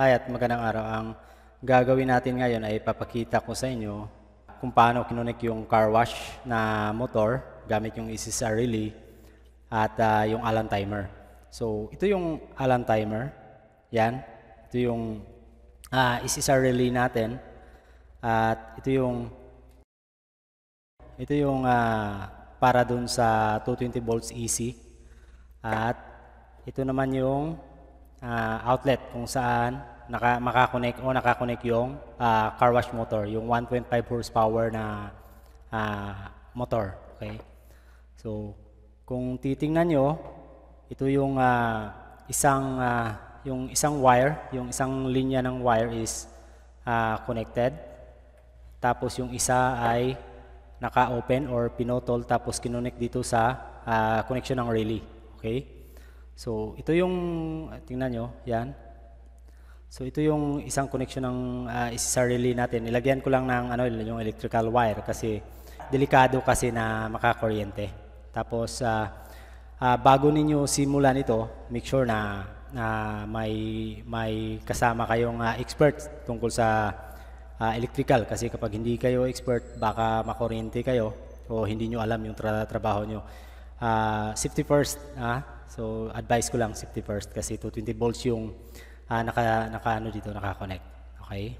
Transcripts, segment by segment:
Hi at magandang araw. Ang gagawin natin ngayon ay papakita ko sa inyo kung paano kinunik yung car wash na motor gamit yung ECS Relay at uh, yung Alan Timer. So ito yung Alan Timer. Yan. Ito yung uh, ECS Relay natin. At ito yung ito yung uh, para dun sa 220 volts AC. E at ito naman yung uh, outlet kung saan naka, makakonect o nakakonect yung uh, car wash motor, yung 1.5 horsepower na uh, motor. Okay? So, kung titingnan nyo, ito yung uh, isang uh, yung isang wire, yung isang linya ng wire is uh, connected. Tapos yung isa ay naka-open or pinotol tapos kinonek dito sa uh, connection ng relay. Okay? So, ito yung, tingnan nyo, yan. So ito yung isang connection ng uh, ah, sarili natin. Ilagyan ko lang ng ano yung electrical wire kasi delikado kasi na makakuryente. Tapos uh, uh, bago ninyo simulan ito, make sure na uh, may may kasama kayong uh, expert tungkol sa uh, electrical kasi kapag hindi kayo expert baka makuryente kayo o hindi nyo alam yung tra- trabaho nyo. Uh, safety first, ah. so advice ko lang safety first kasi 220 volts yung uh, naka, nakaano dito, naka Okay?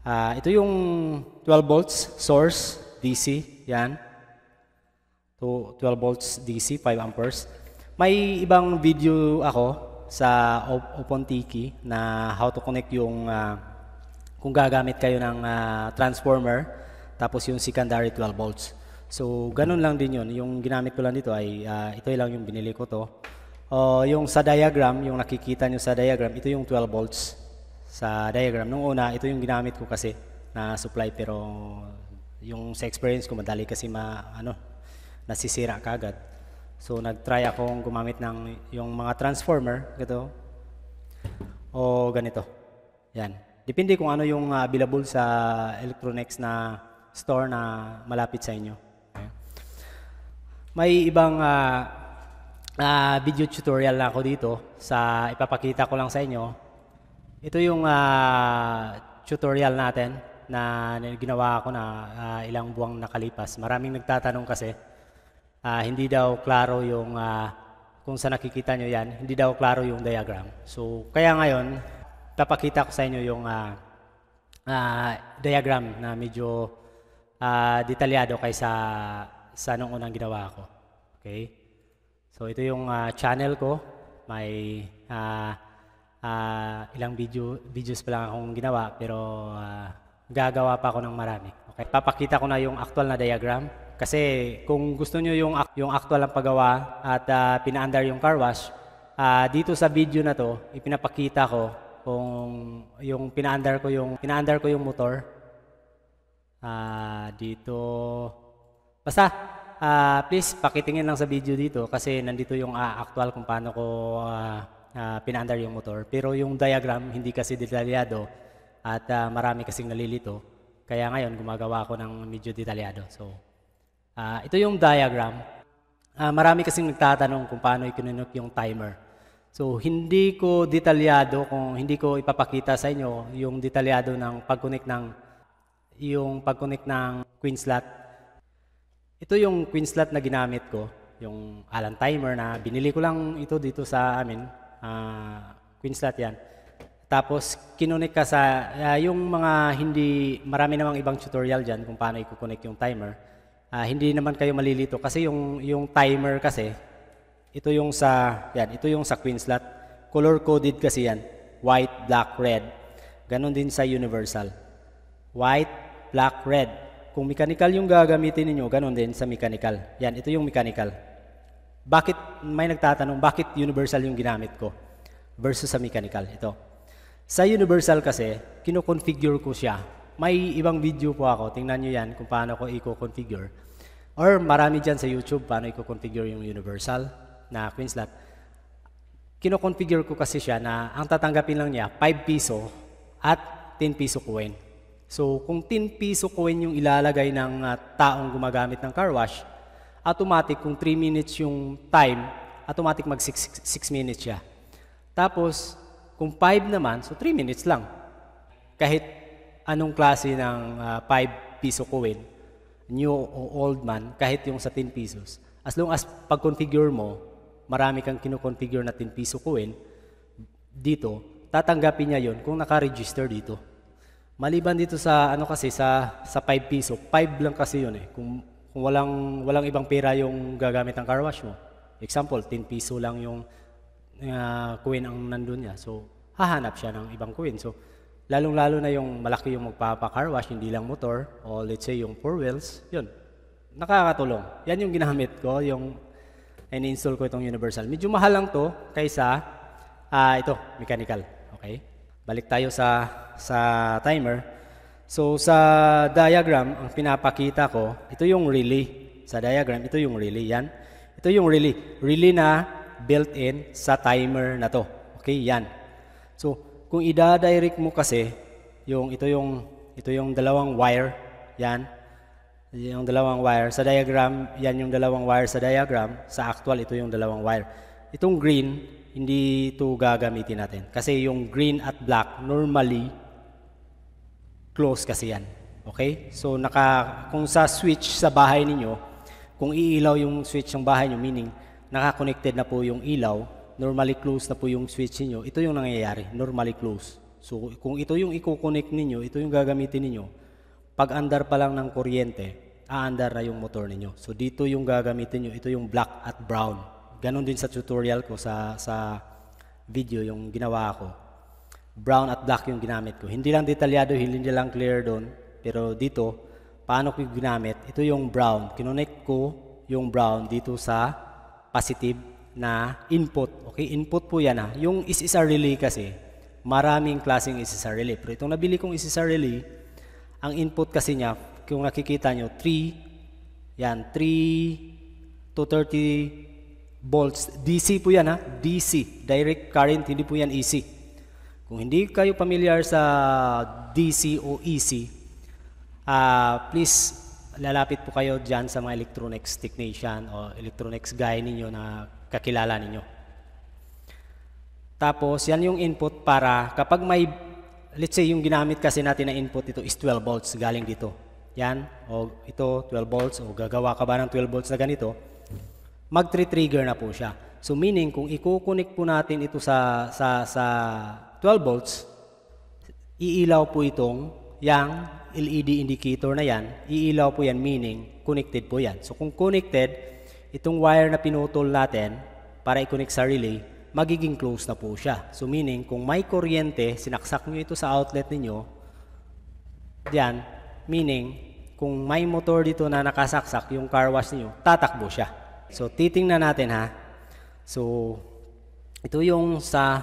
Uh, ito yung 12 volts source, DC, yan. To 12 volts DC, 5 amperes. May ibang video ako sa Open Tiki na how to connect yung uh, kung gagamit kayo ng uh, transformer tapos yung secondary 12 volts. So, ganun lang din yun. Yung ginamit ko lang dito ay, uh, ito lang yung binili ko to. Uh, yung sa diagram, yung nakikita nyo sa diagram, ito yung 12 volts sa diagram. Nung una, ito yung ginamit ko kasi na supply pero yung sa experience ko madali kasi ma, ano, nasisira kagad. So nagtry ako ng gumamit ng yung mga transformer, ganito. O ganito. Yan. Depende kung ano yung ah, available sa Electronics na store na malapit sa inyo. May ibang uh, uh, video tutorial na ako dito sa ipapakita ko lang sa inyo. Ito yung uh, tutorial natin na ginawa ko na uh, ilang buwang nakalipas. Maraming nagtatanong kasi uh, hindi daw klaro yung uh, kung sa nakikita nyo yan, hindi daw klaro yung diagram. So kaya ngayon, papakita ko sa inyo yung uh, uh, diagram na medyo uh, detalyado kaysa sa nung unang ginawa ko. Okay? So ito yung uh, channel ko. May uh, uh, ilang video, videos pa lang akong ginawa pero uh, gagawa pa ako ng marami. Okay, papakita ko na yung actual na diagram. Kasi kung gusto niyo yung, yung actual ang paggawa at uh, pinaandar yung car wash, uh, dito sa video na to, ipinapakita ko kung yung pinaandar ko yung pinaandar ko yung motor. Uh, dito basta uh, please pakitingin lang sa video dito kasi nandito yung uh, actual kung paano ko uh, uh, pinaandar yung motor. Pero yung diagram hindi kasi detalyado at uh, marami kasing nalilito. Kaya ngayon gumagawa ako ng medyo detalyado. So uh, ito yung diagram. Uh, marami kasing nagtatanong kung paano ikinunok yung timer. So hindi ko detalyado kung hindi ko ipapakita sa inyo yung detalyado ng pag-connect ng yung pag-connect ng queen slot ito yung queen slot na ginamit ko, yung Allen timer na binili ko lang ito dito sa amin. Uh, queen slot yan. Tapos kinonek ka sa uh, yung mga hindi marami namang ibang tutorial diyan kung paano i-connect yung timer. Uh, hindi naman kayo malilito kasi yung yung timer kasi ito yung sa yan, ito yung sa queen slot. Color coded kasi yan. White, black, red. Ganon din sa universal. White, black, red kung mechanical yung gagamitin niyo ganun din sa mechanical. Yan, ito yung mechanical. Bakit, may nagtatanong, bakit universal yung ginamit ko versus sa mechanical? Ito. Sa universal kasi, kinoconfigure ko siya. May ibang video po ako, tingnan nyo yan kung paano ko i-configure. Or marami dyan sa YouTube, paano i-configure yung universal na Queenslot. Kinoconfigure ko kasi siya na ang tatanggapin lang niya, 5 piso at 10 piso coin. So kung 10 piso coin yung ilalagay ng uh, taong gumagamit ng car wash, automatic kung 3 minutes yung time, automatic mag 6 minutes siya. Tapos kung 5 naman, so 3 minutes lang. Kahit anong klase ng uh, ah, 5 piso coin, new o old man, kahit yung sa 10 pesos. As long as pag-configure mo, marami kang kinoconfigure na 10 piso coin, dito, tatanggapin niya yon kung naka-register dito. Maliban dito sa ano kasi sa sa 5 piso, 5 lang kasi 'yon eh. Kung, kung walang walang ibang pera yung gagamit ng car wash mo. Example, 10 piso lang yung uh, coin ang nandun niya. So, hahanap siya ng ibang coin. So, lalong-lalo na yung malaki yung magpapa-car wash, hindi lang motor, o let's say yung four wheels, yun. Nakakatulong. Yan yung ginamit ko, yung in-install ko itong universal. Medyo mahal lang to kaysa uh, ito, mechanical. Okay? Balik tayo sa, sa timer. So sa diagram, ang pinapakita ko, ito yung relay. Sa diagram, ito yung relay. Yan. Ito yung relay. Relay na built-in sa timer na to. Okay, yan. So, kung ida-direct mo kasi, yung, ito, yung, ito yung dalawang wire, yan, yung dalawang wire. Sa diagram, yan yung dalawang wire sa diagram. Sa actual, ito yung dalawang wire. Itong green, hindi ito gagamitin natin. Kasi yung green at black, normally, close kasi yan. Okay? So, naka, kung sa switch sa bahay ninyo, kung iilaw yung switch ng bahay nyo, meaning, naka-connected na po yung ilaw, normally close na po yung switch niyo. ito yung nangyayari, normally close. So, kung ito yung i-connect ninyo, ito yung gagamitin ninyo, pag andar pa lang ng kuryente, aandar na yung motor ninyo. So, dito yung gagamitin nyo, ito yung black at brown. Ganon din sa tutorial ko, sa, sa video yung ginawa ko. Brown at black yung ginamit ko. Hindi lang detalyado, hindi lang clear doon. Pero dito, paano ko ginamit? Ito yung brown. Kinonect ko yung brown dito sa positive na input. Okay, input po yan ha. Ah. Yung SSR relay kasi, maraming klaseng SSR relay. Pero itong nabili kong SSR relay, ang input kasi niya, kung nakikita nyo, 3, yan, 3 to 30 volts. DC po yan ha, DC, direct current, hindi po yan AC. E Kung hindi kayo familiar sa DC o AC, e uh, ah, please lalapit po kayo dyan sa mga electronics technician o electronics guy ninyo na kakilala ninyo. Tapos, yan yung input para kapag may, let's say yung ginamit kasi natin na input ito is 12 volts galing dito. Yan, o ito 12 volts, o gagawa ka ba ng 12 volts na ganito, magti-trigger na po siya. So meaning kung i-connect po natin ito sa sa sa 12 volts, iilaw po itong yang LED indicator na yan, iilaw po yan meaning connected po yan. So kung connected, itong wire na pinutol natin para i-connect sa relay, magiging close na po siya. So meaning kung may kuryente, sinaksak nyo ito sa outlet ninyo, diyan, meaning kung may motor dito na nakasaksak yung car wash niyo, tatakbo siya. So, titingnan natin ha. So, ito yung sa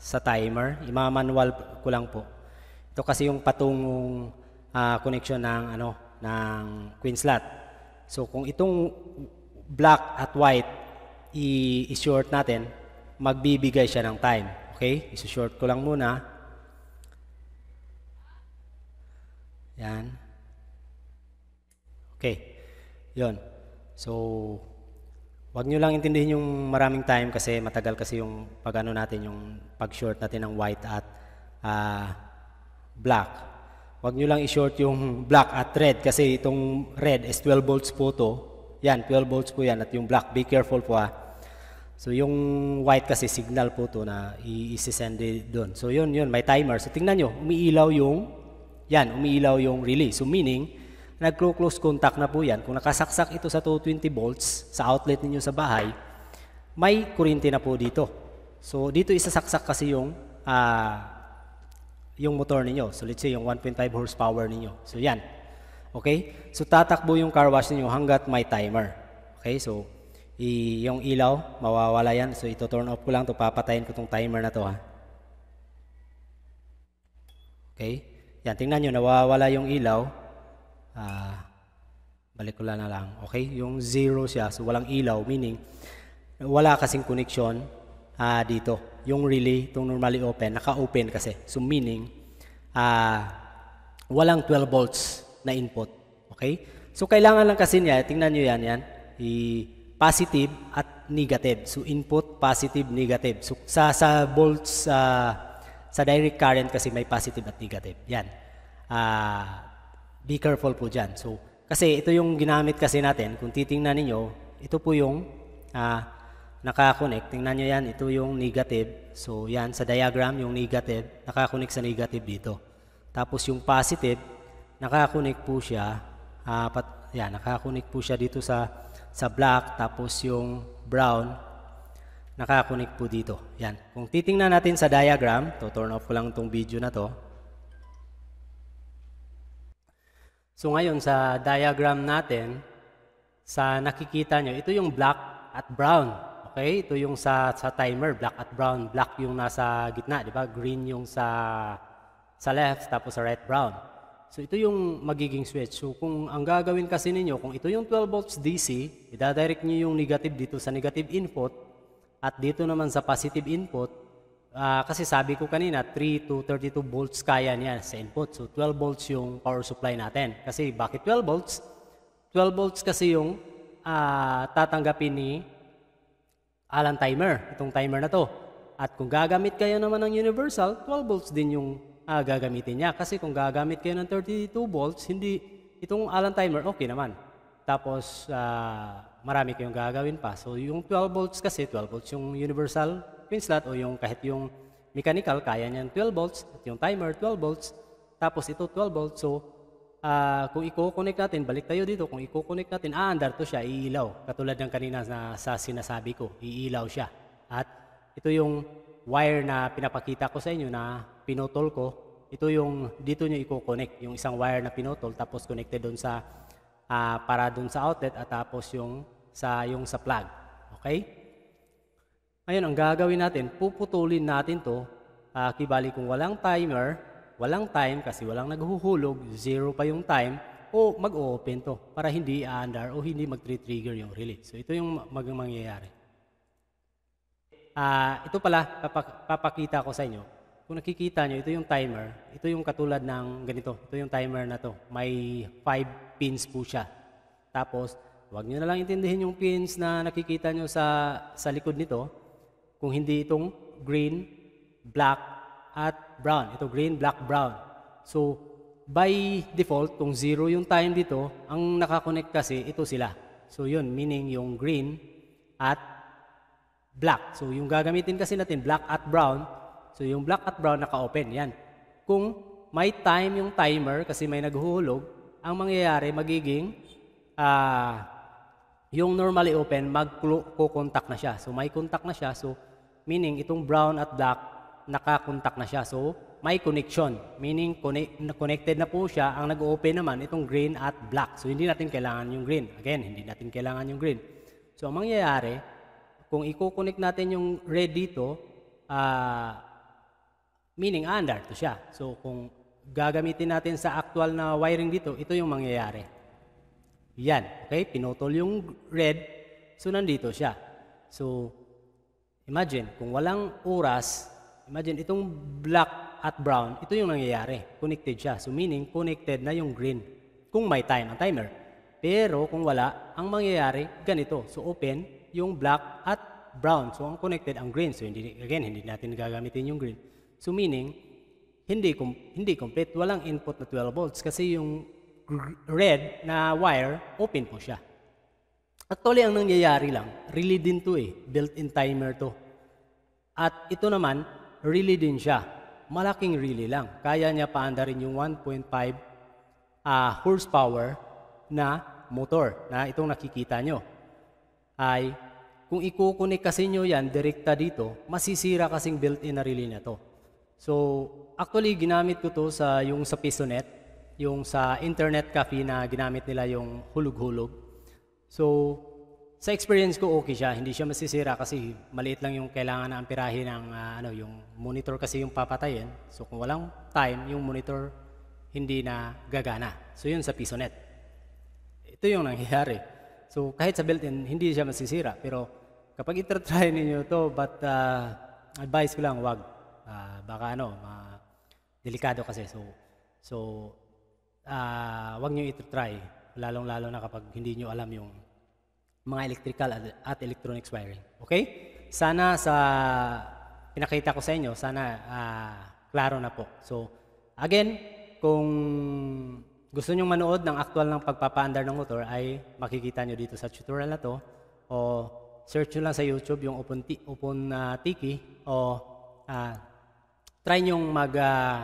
sa timer. i-manual ko lang po. Ito kasi yung patungong uh, connection ng ano ng queen slot. So, kung itong black at white i-short natin, magbibigay siya ng time. Okay? i short ko lang muna. Yan. Okay. Yon. So, Huwag nyo lang intindihin yung maraming time kasi matagal kasi yung pagano natin, yung pag-short natin ng white at uh, black. Huwag nyo lang i-short yung black at red kasi itong red is 12 volts po to. Yan, 12 volts po yan at yung black, be careful po ha. Ah. So yung white kasi signal po to na i-send doon. So yun, yun, may timer. So tingnan nyo, umiilaw yung, yan, umiilaw yung relay. So meaning, nag-close contact na po yan. Kung nakasaksak ito sa 220 volts sa outlet ninyo sa bahay, may kuryente na po dito. So dito isasaksak kasi yung uh, yung motor ninyo. So let's say yung 1.5 horsepower ninyo. So yan. Okay? So tatakbo yung car wash ninyo hanggat may timer. Okay? So i yung ilaw, mawawala yan. So ito turn off ko lang to Papatayin ko tong timer na to ha. Okay? Yan, tingnan nyo, nawawala yung ilaw uh, balik ko na lang. Okay? Yung zero siya, so walang ilaw, meaning wala kasing connection uh, dito. Yung relay, itong normally open, naka-open kasi. So meaning, uh, walang 12 volts na input. Okay? So kailangan lang kasi niya, tingnan nyo yan, yan, i positive at negative. So input, positive, negative. So sa, sa volts, uh, sa direct current kasi may positive at negative. Yan. Uh, Be careful po dyan. So, kasi ito yung ginamit kasi natin. Kung titingnan ninyo, ito po yung uh, nakakonect. Tingnan nyo yan, ito yung negative. So, yan sa diagram, yung negative, nakakonect sa negative dito. Tapos yung positive, nakakonect po siya, uh, pat, yan, nakakonect po siya dito sa, sa black, tapos yung brown, nakakonect po dito. Yan. Kung titingnan natin sa diagram, to turn off ko lang itong video na to, So ngayon sa diagram natin, sa nakikita nyo, ito yung black at brown. Okay? Ito yung sa, sa timer, black at brown. Black yung nasa gitna, di ba? Green yung sa, sa left, tapos sa right brown. So ito yung magiging switch. So kung ang gagawin kasi ninyo, kung ito yung 12 volts DC, idadirect nyo yung negative dito sa negative input, at dito naman sa positive input, Uh, kasi sabi ko kanina, 3 to 32 volts kaya niya sa input. So 12 volts yung power supply natin. Kasi bakit 12 volts? 12 volts kasi yung uh, tatanggapin ni Alan Timer, itong timer na to. At kung gagamit kayo naman ng universal, 12 volts din yung uh, gagamitin niya. Kasi kung gagamit kayo ng 32 volts, hindi itong Alan Timer, okay naman. Tapos, uh, marami kayong gagawin pa. So, yung 12 volts kasi, 12 volts yung universal pin slot o yung kahit yung mechanical, kaya niyan 12 volts, at yung timer 12 volts, tapos ito 12 volts. So, uh, kung i-connect natin, balik tayo dito, kung i-connect natin, aandar ah, to siya, iilaw. Katulad ng kanina na sa sinasabi ko, iilaw siya. At ito yung wire na pinapakita ko sa inyo na pinutol ko. Ito yung dito niyo i-connect, yung isang wire na pinutol, tapos connected doon sa, uh, para doon sa outlet, at tapos yung sa, yung sa plug. Okay? Ngayon, ang gagawin natin, puputulin natin to. Uh, kibali kung walang timer, walang time kasi walang naghuhulog, zero pa yung time, o mag-open to para hindi aandar o hindi mag-trigger yung relay. So ito yung mag mangyayari. Uh, ito pala, papak papakita ko sa inyo. Kung nakikita nyo, ito yung timer. Ito yung katulad ng ganito. Ito yung timer na to. May 5 pins po siya. Tapos, wag nyo na lang intindihin yung pins na nakikita nyo sa, sa likod nito kung hindi itong green, black, at brown. Ito green, black, brown. So, by default, kung zero yung time dito, ang nakakonect kasi ito sila. So, yun, meaning yung green at black. So, yung gagamitin kasi natin, black at brown. So, yung black at brown naka-open. Yan. Kung may time yung timer kasi may naghuhulog, ang mangyayari magiging uh, yung normally open, magkukontak na siya. So may contact na siya. So meaning itong brown at black, nakakontak na siya. So may connection. Meaning connected na po siya. Ang nag-open naman itong green at black. So hindi natin kailangan yung green. Again, hindi natin kailangan yung green. So ang mangyayari, kung i-connect natin yung red dito, uh, meaning under to siya. So kung gagamitin natin sa actual na wiring dito, ito yung mangyayari. Yan, okay? Pinotol yung red, so nandito siya. So, imagine, kung walang oras, imagine itong black at brown, ito yung nangyayari. Connected siya. So, meaning, connected na yung green. Kung may time, ang timer. Pero kung wala, ang mangyayari, ganito. So, open yung black at brown. So, ang connected, ang green. So, hindi, again, hindi natin gagamitin yung green. So, meaning, hindi, hindi complete. Walang input na 12 volts kasi yung red na wire, open po siya. Actually, ang nangyayari lang, really din to eh. Built-in timer to. At ito naman, really din siya. Malaking relay lang. Kaya niya paandarin yung 1.5 uh, ah, horsepower na motor na itong nakikita nyo. Ay, kung ikukunik kasi nyo yan direkta dito, masisira kasing built-in na relay na to. So, actually, ginamit ko to sa yung sa pisonet yung sa internet cafe na ginamit nila yung hulog-hulog. So, sa experience ko okay siya, hindi siya masisira kasi maliit lang yung kailangan na ampirahin ng uh, ano, yung monitor kasi yung papatayin. So kung walang time, yung monitor hindi na gagana. So yun sa PisoNet. Ito yung nangyayari. So kahit sa built-in, hindi siya masisira. Pero kapag itatry ninyo to, but uh, advice ko lang, wag. Uh, baka ano, ma- delikado kasi. So, so uh, wag nyo ito-try, lalong-lalo na kapag hindi nyo alam yung mga electrical at electronics wiring. Okay? Sana sa pinakita ko sa inyo, sana uh, klaro na po. So, again, kung gusto nyong manood ng actual ng pagpapaandar ng motor ay makikita nyo dito sa tutorial na to o search nyo lang sa YouTube yung Open, open uh, ah, Tiki o uh, try nyong mag uh,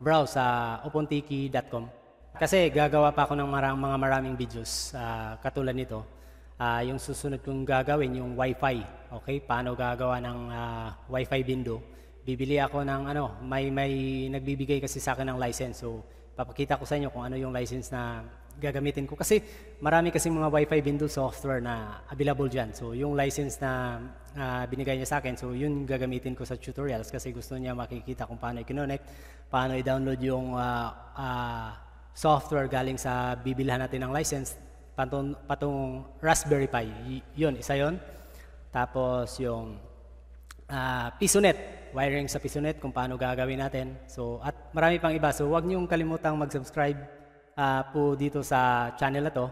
browse sa uh, opuntiki.com. Kasi gagawa pa ako ng marang, mga maraming videos uh, katulad nito. Uh, yung susunod kong gagawin, yung Wi-Fi. Okay, paano gagawa ng uh, Wi-Fi window. Bibili ako ng ano, may, may nagbibigay kasi sa akin ng license. So, papakita ko sa inyo kung ano yung license na gagamitin ko. Kasi marami kasi mga Wi-Fi bundle software na available dyan. So yung license na uh, binigay niya sa akin, so yun gagamitin ko sa tutorials kasi gusto niya makikita kung paano i-connect, paano i-download yung uh, uh, software galing sa bibilhan natin ng license, patong, patong Raspberry Pi. Y- yun, isa yun. Tapos yung uh, ah, Pisonet, wiring sa Pisonet, kung paano gagawin natin. So, at marami pang iba. So, huwag niyong kalimutang mag-subscribe uh, po dito sa channel na to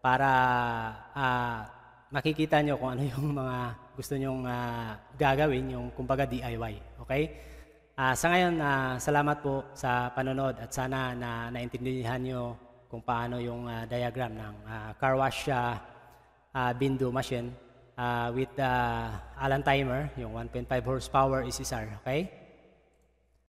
para uh, makikita nyo kung ano yung mga gusto nyong uh, gagawin, yung kumbaga DIY. Okay? Uh, sa ngayon, uh, salamat po sa panonood at sana na naintindihan nyo kung paano yung uh, diagram ng uh, car wash uh, uh, bindo machine uh, with uh, Alan timer, yung 1.5 horsepower ECSR. Okay?